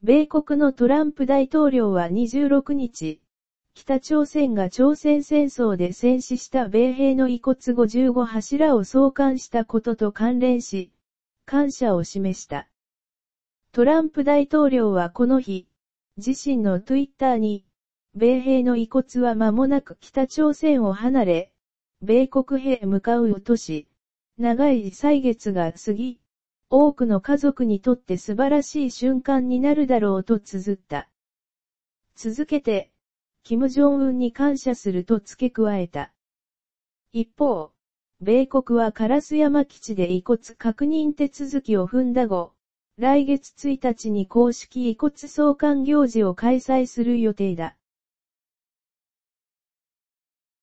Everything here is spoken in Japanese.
米国のトランプ大統領は26日、北朝鮮が朝鮮戦争で戦死した米兵の遺骨55柱を送還したことと関連し、感謝を示した。トランプ大統領はこの日、自身のツイッターに、米兵の遺骨は間もなく北朝鮮を離れ、米国兵へ向かうとし、長い歳月が過ぎ、多くの家族にとって素晴らしい瞬間になるだろうと綴った。続けて、キム・ジョンウンに感謝すると付け加えた。一方、米国はカラス山基地で遺骨確認手続きを踏んだ後、来月1日に公式遺骨送還行事を開催する予定だ。